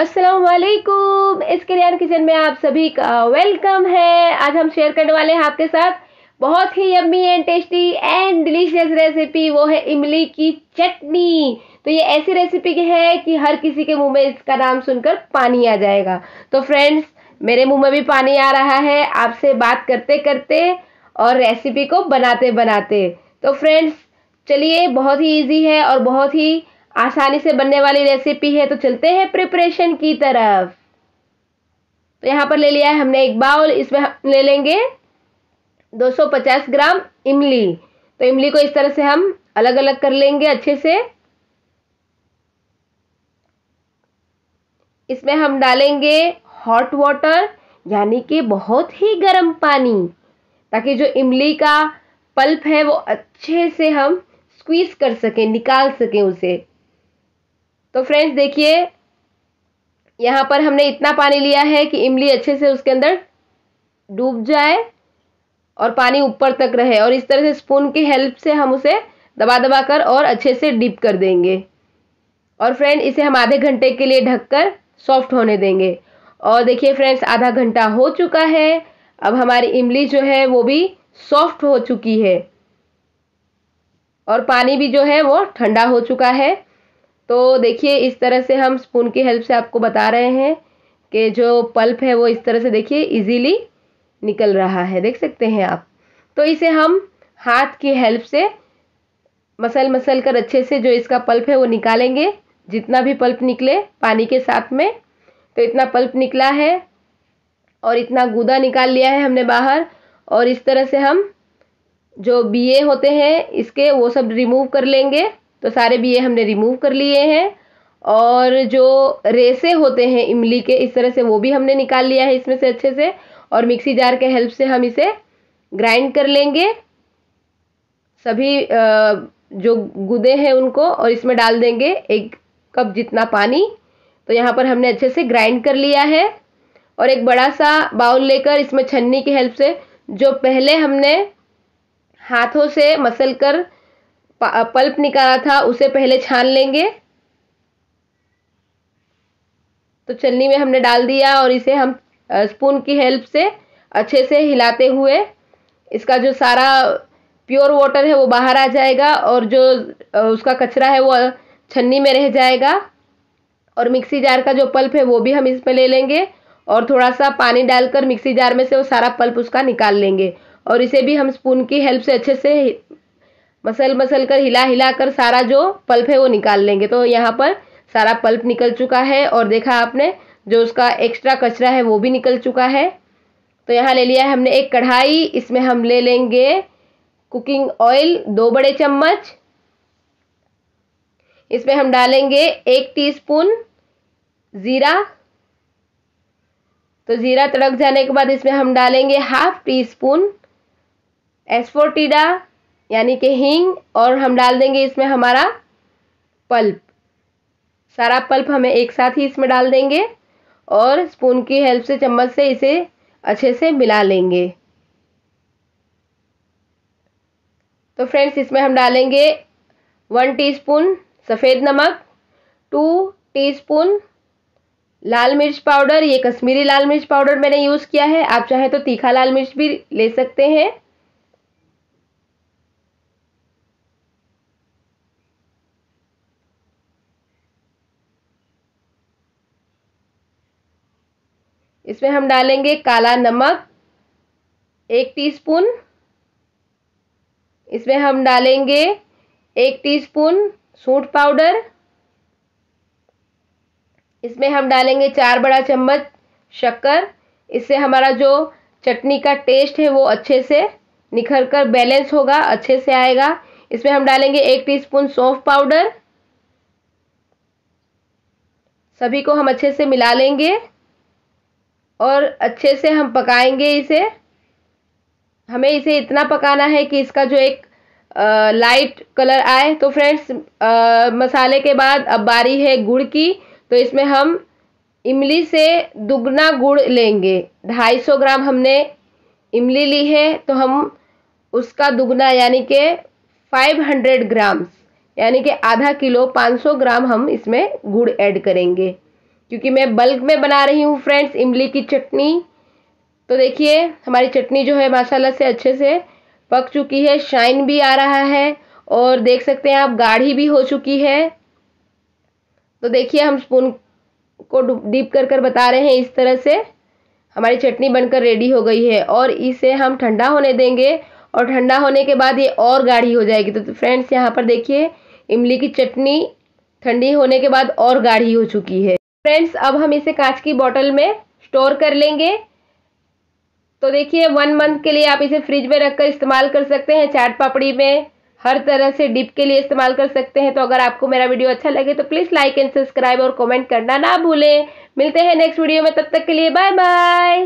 असलकुम इस career kitchen में आप सभी का वेलकम है आज हम शेयर करने वाले हैं आपके साथ बहुत ही yummy and tasty and delicious recipe वो है इमली की चटनी तो ये ऐसी रेसिपी है कि हर किसी के मुंह में इसका नाम सुनकर पानी आ जाएगा तो फ्रेंड्स मेरे मुंह में भी पानी आ रहा है आपसे बात करते करते और रेसिपी को बनाते बनाते तो फ्रेंड्स चलिए बहुत ही ईजी है और बहुत ही आसानी से बनने वाली रेसिपी है तो चलते हैं प्रिपरेशन की तरफ तो यहाँ पर ले लिया है हमने एक बाउल इसमें हम ले लेंगे 250 ग्राम इमली तो इमली को इस तरह से हम अलग अलग कर लेंगे अच्छे से इसमें हम डालेंगे हॉट वाटर यानी कि बहुत ही गर्म पानी ताकि जो इमली का पल्प है वो अच्छे से हम स्क्वीज कर सकें निकाल सकें उसे तो फ्रेंड्स देखिए यहाँ पर हमने इतना पानी लिया है कि इमली अच्छे से उसके अंदर डूब जाए और पानी ऊपर तक रहे और इस तरह से स्पून की हेल्प से हम उसे दबा दबा कर और अच्छे से डिप कर देंगे और फ्रेंड इसे हम आधे घंटे के लिए ढककर सॉफ्ट होने देंगे और देखिए फ्रेंड्स आधा घंटा हो चुका है अब हमारी इमली जो है वो भी सॉफ्ट हो चुकी है और पानी भी जो है वो ठंडा हो चुका है तो देखिए इस तरह से हम स्पून की हेल्प से आपको बता रहे हैं कि जो पल्प है वो इस तरह से देखिए इजीली निकल रहा है देख सकते हैं आप तो इसे हम हाथ की हेल्प से मसल मसल कर अच्छे से जो इसका पल्प है वो निकालेंगे जितना भी पल्प निकले पानी के साथ में तो इतना पल्प निकला है और इतना गूदा निकाल लिया है हमने बाहर और इस तरह से हम जो बीए होते हैं इसके वो सब रिमूव कर लेंगे तो सारे बीए हमने रिमूव कर लिए हैं और जो रेसे होते हैं इमली के इस तरह से वो भी हमने निकाल लिया है इसमें से अच्छे से और मिक्सी जार के हेल्प से हम इसे ग्राइंड कर लेंगे सभी जो गुदे हैं उनको और इसमें डाल देंगे एक कप जितना पानी तो यहाँ पर हमने अच्छे से ग्राइंड कर लिया है और एक बड़ा सा बाउल लेकर इसमें छन्नी की हेल्प से जो पहले हमने हाथों से मसल कर पल्प निकाला था उसे पहले छान लेंगे तो चलनी में हमने डाल दिया और इसे हम स्पून की हेल्प से अच्छे से हिलाते हुए इसका जो सारा प्योर वाटर है वो बाहर आ जाएगा और जो उसका कचरा है वो छन्नी में रह जाएगा और मिक्सी जार का जो पल्प है वो भी हम इसमें ले लेंगे और थोड़ा सा पानी डालकर मिक्सी जार में से वो सारा पल्प उसका निकाल लेंगे और इसे भी हम स्पून की हेल्प से अच्छे से मसल मसल कर हिला हिला कर सारा जो पल्प है वो निकाल लेंगे तो यहाँ पर सारा पल्प निकल चुका है और देखा आपने जो उसका एक्स्ट्रा कचरा है वो भी निकल चुका है तो यहाँ ले लिया है हमने एक कढ़ाई इसमें हम ले लेंगे कुकिंग ऑयल दो बड़े चम्मच इसमें हम डालेंगे एक टीस्पून ज़ीरा तो ज़ीरा तड़क जाने के बाद इसमें हम डालेंगे हाफ टी स्पून एसफोर्टिडा यानी कि हींग और हम डाल देंगे इसमें हमारा पल्प सारा पल्प हमें एक साथ ही इसमें डाल देंगे और स्पून की हेल्प से चम्मच से इसे अच्छे से मिला लेंगे तो फ्रेंड्स इसमें हम डालेंगे वन टीस्पून सफ़ेद नमक टू टीस्पून लाल मिर्च पाउडर ये कश्मीरी लाल मिर्च पाउडर मैंने यूज़ किया है आप चाहें तो तीखा लाल मिर्च भी ले सकते हैं इसमें हम डालेंगे काला नमक एक टीस्पून इसमें हम डालेंगे एक टीस्पून सूट पाउडर इसमें हम डालेंगे चार बड़ा चम्मच शक्कर इससे हमारा जो चटनी का टेस्ट है वो अच्छे से निखर कर बैलेंस होगा अच्छे से आएगा इसमें हम डालेंगे एक टीस्पून सौंफ पाउडर सभी को हम अच्छे से मिला लेंगे और अच्छे से हम पकाएंगे इसे हमें इसे इतना पकाना है कि इसका जो एक आ, लाइट कलर आए तो फ्रेंड्स मसाले के बाद अब बारी है गुड़ की तो इसमें हम इमली से दुगना गुड़ लेंगे 250 ग्राम हमने इमली ली है तो हम उसका दुगना यानी कि 500 ग्राम्स यानी कि आधा किलो 500 ग्राम हम इसमें गुड़ ऐड करेंगे क्योंकि मैं बल्क में बना रही हूँ फ्रेंड्स इमली की चटनी तो देखिए हमारी चटनी जो है मसाला से अच्छे से पक चुकी है शाइन भी आ रहा है और देख सकते हैं आप गाढ़ी भी हो चुकी है तो देखिए हम स्पून को डीप कर कर बता रहे हैं इस तरह से हमारी चटनी बनकर रेडी हो गई है और इसे हम ठंडा होने देंगे और ठंडा होने के बाद ये और गाढ़ी हो जाएगी तो, तो फ्रेंड्स यहाँ पर देखिए इमली की चटनी ठंडी होने के बाद और गाढ़ी हो चुकी है फ्रेंड्स अब हम इसे कांच की बॉटल में स्टोर कर लेंगे तो देखिए वन मंथ के लिए आप इसे फ्रिज में रखकर इस्तेमाल कर सकते हैं चाट पापड़ी में हर तरह से डिप के लिए इस्तेमाल कर सकते हैं तो अगर आपको मेरा वीडियो अच्छा लगे तो प्लीज़ लाइक एंड सब्सक्राइब और कमेंट करना ना भूलें मिलते हैं नेक्स्ट वीडियो में तब तक के लिए बाय बाय